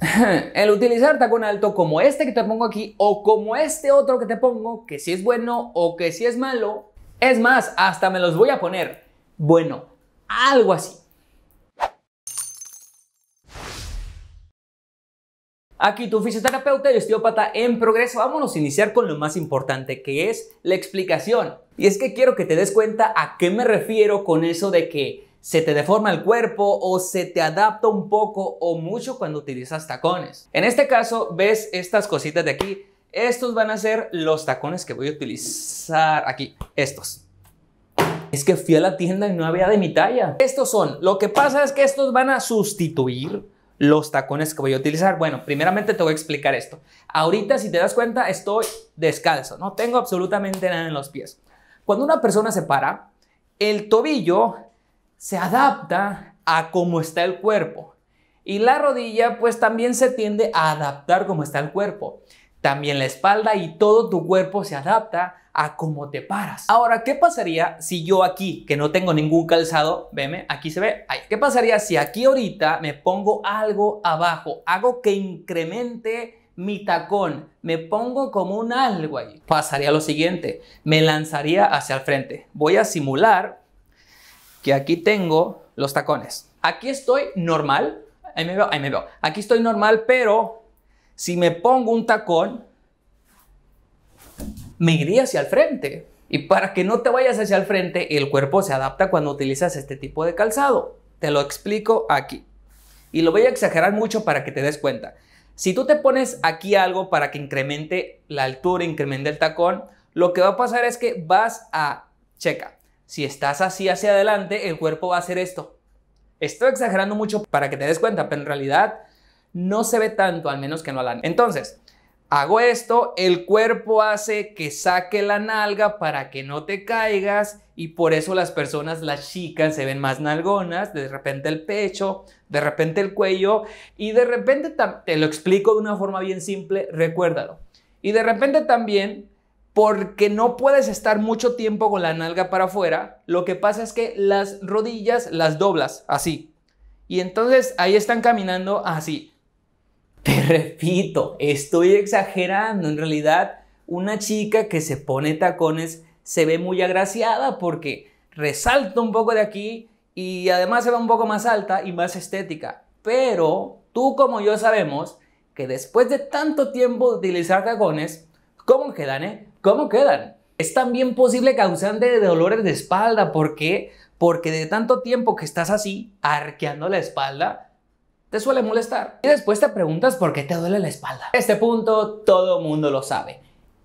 El utilizar tacón alto como este que te pongo aquí o como este otro que te pongo, que si es bueno o que si es malo, es más, hasta me los voy a poner. Bueno, algo así. Aquí tu fisioterapeuta y osteópata en progreso. Vámonos a iniciar con lo más importante que es la explicación. Y es que quiero que te des cuenta a qué me refiero con eso de que se te deforma el cuerpo o se te adapta un poco o mucho cuando utilizas tacones. En este caso, ves estas cositas de aquí. Estos van a ser los tacones que voy a utilizar aquí, estos. Es que fui a la tienda y no había de mi talla. Estos son, lo que pasa es que estos van a sustituir los tacones que voy a utilizar. Bueno, primeramente te voy a explicar esto. Ahorita, si te das cuenta, estoy descalzo, no tengo absolutamente nada en los pies. Cuando una persona se para, el tobillo se adapta a cómo está el cuerpo. Y la rodilla pues también se tiende a adaptar como está el cuerpo. También la espalda y todo tu cuerpo se adapta a cómo te paras. Ahora, ¿qué pasaría si yo aquí, que no tengo ningún calzado, veme, aquí se ve, ¿qué pasaría si aquí ahorita me pongo algo abajo, hago que incremente mi tacón, me pongo como un algo ahí? Pasaría lo siguiente, me lanzaría hacia el frente. Voy a simular que aquí tengo los tacones. Aquí estoy normal, ahí me veo, ahí me veo. Aquí estoy normal, pero si me pongo un tacón, me iría hacia el frente. Y para que no te vayas hacia el frente, el cuerpo se adapta cuando utilizas este tipo de calzado. Te lo explico aquí. Y lo voy a exagerar mucho para que te des cuenta. Si tú te pones aquí algo para que incremente la altura, incremente el tacón, lo que va a pasar es que vas a, checa, si estás así hacia adelante, el cuerpo va a hacer esto. Estoy exagerando mucho para que te des cuenta, pero en realidad no se ve tanto, al menos que no la... Entonces, hago esto, el cuerpo hace que saque la nalga para que no te caigas y por eso las personas, las chicas, se ven más nalgonas, de repente el pecho, de repente el cuello y de repente, te lo explico de una forma bien simple, recuérdalo. Y de repente también porque no puedes estar mucho tiempo con la nalga para afuera, lo que pasa es que las rodillas las doblas así. Y entonces ahí están caminando así. Te repito, estoy exagerando. En realidad, una chica que se pone tacones se ve muy agraciada porque resalta un poco de aquí y además se va un poco más alta y más estética. Pero tú como yo sabemos que después de tanto tiempo de utilizar tacones, ¿cómo quedan, eh? ¿Cómo quedan? Es también posible causante de dolores de espalda. ¿Por qué? Porque de tanto tiempo que estás así, arqueando la espalda, te suele molestar. Y después te preguntas por qué te duele la espalda. Este punto todo mundo lo sabe.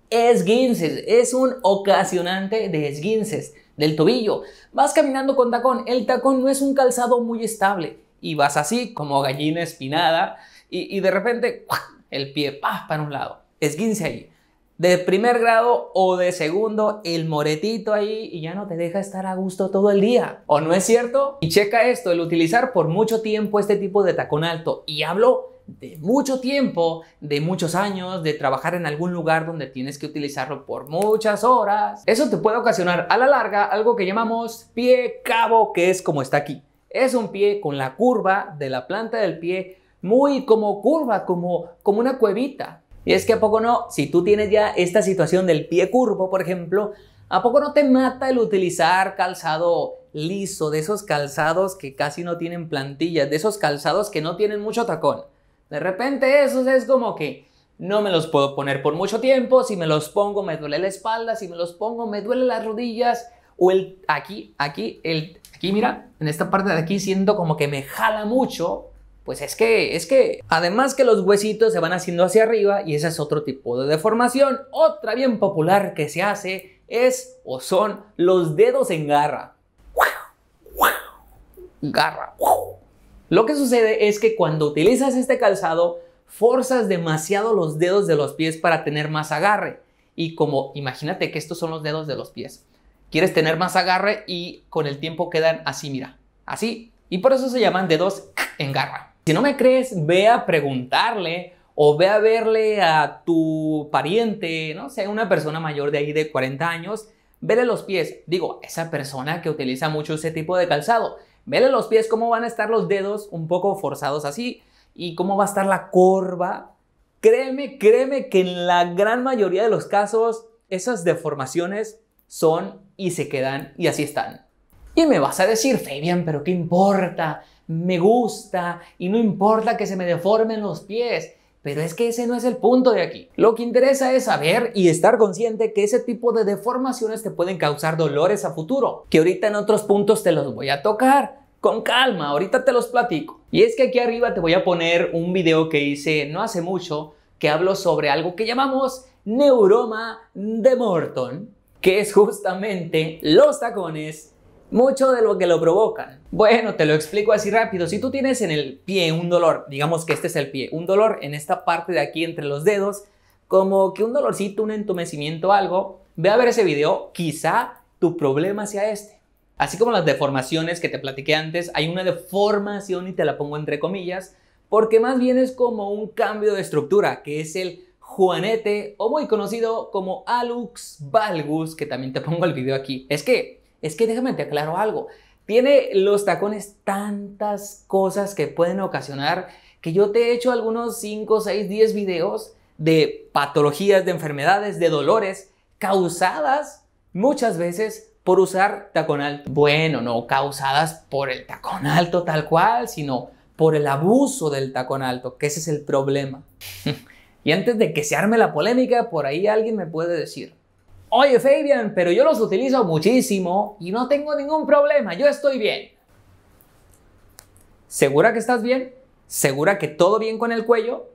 Esguinces, es un ocasionante de esguinces del tobillo. Vas caminando con tacón, el tacón no es un calzado muy estable y vas así como gallina espinada y, de repente el pie para un lado. Esguince ahí de primer grado o de segundo, el moretito ahí y ya no te deja estar a gusto todo el día. ¿O no es cierto? Y checa esto, el utilizar por mucho tiempo este tipo de tacón alto, y hablo de mucho tiempo, de muchos años, de trabajar en algún lugar donde tienes que utilizarlo por muchas horas, eso te puede ocasionar a la larga algo que llamamos pie cabo, que es como está aquí. Es un pie con la curva de la planta del pie muy como curva, como, como una cuevita. Y es que a poco no, si tú tienes ya esta situación del pie curvo, por ejemplo, ¿a poco no te mata el utilizar calzado liso, de esos calzados que casi no tienen plantilla, de esos calzados que no tienen mucho tacón? De repente eso es como que no me los puedo poner por mucho tiempo, si me los pongo me duele la espalda, si me los pongo me duele las rodillas o el aquí, aquí, el aquí mira, en esta parte de aquí siento como que me jala mucho pues es que, es que, además que los huesitos se van haciendo hacia arriba y ese es otro tipo de deformación. Otra bien popular que se hace es o son los dedos en garra. Garra. Lo que sucede es que cuando utilizas este calzado, forzas demasiado los dedos de los pies para tener más agarre. Y como imagínate que estos son los dedos de los pies. Quieres tener más agarre y con el tiempo quedan así, mira, así. Y por eso se llaman dedos en garra. Si no me crees, ve a preguntarle o ve a verle a tu pariente, no sé, una persona mayor de ahí de 40 años, vele los pies. Digo, esa persona que utiliza mucho ese tipo de calzado, vele los pies cómo van a estar los dedos un poco forzados así y cómo va a estar la corva. Créeme, créeme que en la gran mayoría de los casos esas deformaciones son y se quedan y así están. Y me vas a decir, Fabian, pero ¿qué importa? me gusta y no importa que se me deformen los pies. Pero es que ese no es el punto de aquí. Lo que interesa es saber y estar consciente que ese tipo de deformaciones te pueden causar dolores a futuro, que ahorita en otros puntos te los voy a tocar. Con calma, ahorita te los platico. Y es que aquí arriba te voy a poner un video que hice no hace mucho que hablo sobre algo que llamamos neuroma de Morton, que es justamente los tacones mucho de lo que lo provocan. Bueno, te lo explico así rápido. Si tú tienes en el pie un dolor, digamos que este es el pie, un dolor en esta parte de aquí entre los dedos, como que un dolorcito, un entumecimiento, algo, ve a ver ese video, quizá tu problema sea este. Así como las deformaciones que te platiqué antes, hay una deformación y te la pongo entre comillas, porque más bien es como un cambio de estructura, que es el juanete o muy conocido como alux valgus, que también te pongo el video aquí. Es que es que déjame te aclaro algo. Tiene los tacones tantas cosas que pueden ocasionar que yo te he hecho algunos 5, 6, 10 videos de patologías, de enfermedades, de dolores causadas muchas veces por usar tacón alto. Bueno, no causadas por el tacón alto tal cual, sino por el abuso del tacón alto, que ese es el problema. y antes de que se arme la polémica, por ahí alguien me puede decir, Oye Fabian, pero yo los utilizo muchísimo y no tengo ningún problema, yo estoy bien. ¿Segura que estás bien? ¿Segura que todo bien con el cuello?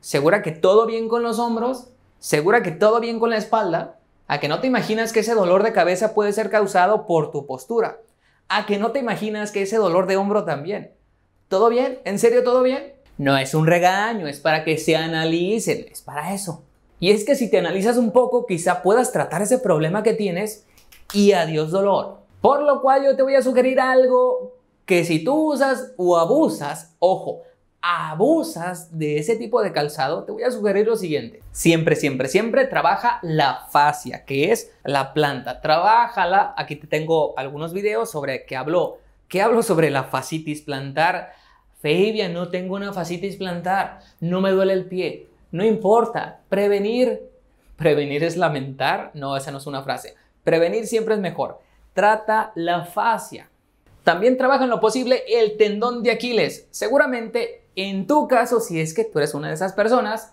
¿Segura que todo bien con los hombros? ¿Segura que todo bien con la espalda? ¿A que no te imaginas que ese dolor de cabeza puede ser causado por tu postura? ¿A que no te imaginas que ese dolor de hombro también? ¿Todo bien? ¿En serio todo bien? No es un regaño, es para que se analicen, es para eso. Y es que si te analizas un poco, quizá puedas tratar ese problema que tienes y adiós dolor. Por lo cual yo te voy a sugerir algo que si tú usas o abusas, ojo, abusas de ese tipo de calzado, te voy a sugerir lo siguiente. Siempre, siempre, siempre trabaja la fascia, que es la planta. Trabájala. Aquí te tengo algunos videos sobre que hablo, que hablo sobre la fascitis plantar. Fabia, no tengo una fascitis plantar, no me duele el pie. No importa. Prevenir. Prevenir es lamentar. No, esa no es una frase. Prevenir siempre es mejor. Trata la fascia. También trabaja en lo posible el tendón de Aquiles. Seguramente en tu caso, si es que tú eres una de esas personas,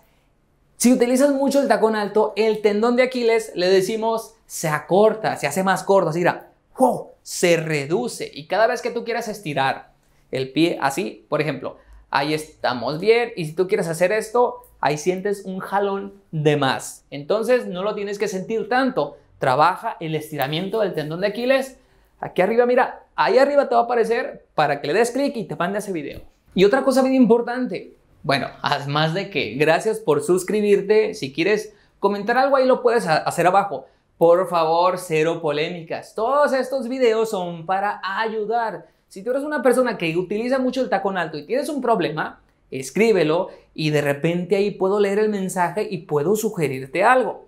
si utilizas mucho el tacón alto, el tendón de Aquiles le decimos se acorta, se hace más corto, así mira, wow, se reduce. Y cada vez que tú quieras estirar el pie así, por ejemplo, ahí estamos bien. Y si tú quieres hacer esto, ahí sientes un jalón de más. Entonces no lo tienes que sentir tanto. Trabaja el estiramiento del tendón de Aquiles. Aquí arriba, mira, ahí arriba te va a aparecer para que le des clic y te mande ese video. Y otra cosa bien importante, bueno, además de que gracias por suscribirte, si quieres comentar algo ahí lo puedes hacer abajo. Por favor, cero polémicas. Todos estos videos son para ayudar. Si tú eres una persona que utiliza mucho el tacón alto y tienes un problema, escríbelo y de repente ahí puedo leer el mensaje y puedo sugerirte algo.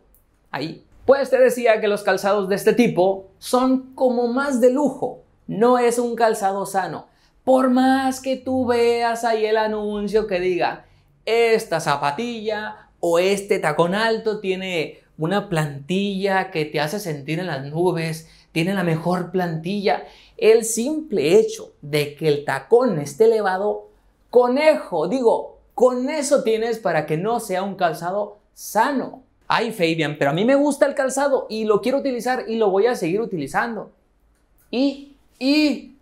Ahí. Pues te decía que los calzados de este tipo son como más de lujo, no es un calzado sano. Por más que tú veas ahí el anuncio que diga, esta zapatilla o este tacón alto tiene una plantilla que te hace sentir en las nubes, tiene la mejor plantilla. El simple hecho de que el tacón esté elevado conejo. Digo, con eso tienes para que no sea un calzado sano. Ay, Fabian, pero a mí me gusta el calzado y lo quiero utilizar y lo voy a seguir utilizando. Y, y,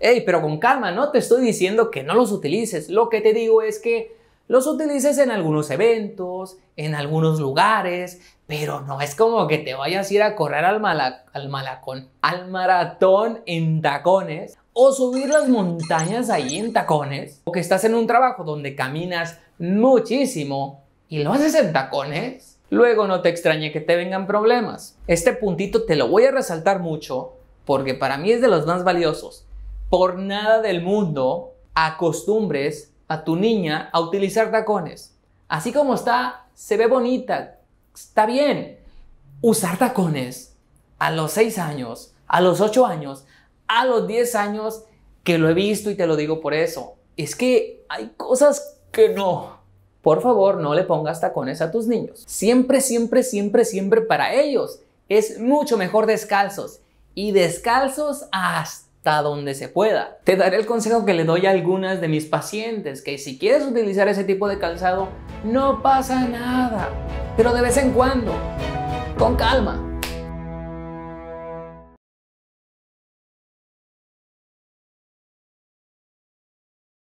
hey, pero con calma, no te estoy diciendo que no los utilices. Lo que te digo es que los utilices en algunos eventos, en algunos lugares, pero no es como que te vayas a ir a correr al, al malacón, al maratón en tacones o subir las montañas ahí en tacones, o que estás en un trabajo donde caminas muchísimo y lo haces en tacones, luego no te extrañe que te vengan problemas. Este puntito te lo voy a resaltar mucho porque para mí es de los más valiosos. Por nada del mundo acostumbres a tu niña a utilizar tacones. Así como está, se ve bonita, está bien. Usar tacones a los 6 años, a los 8 años, a los 10 años que lo he visto y te lo digo por eso. Es que hay cosas que no. Por favor, no le pongas tacones a tus niños. Siempre, siempre, siempre, siempre para ellos. Es mucho mejor descalzos. Y descalzos hasta donde se pueda. Te daré el consejo que le doy a algunas de mis pacientes, que si quieres utilizar ese tipo de calzado, no pasa nada. Pero de vez en cuando, con calma.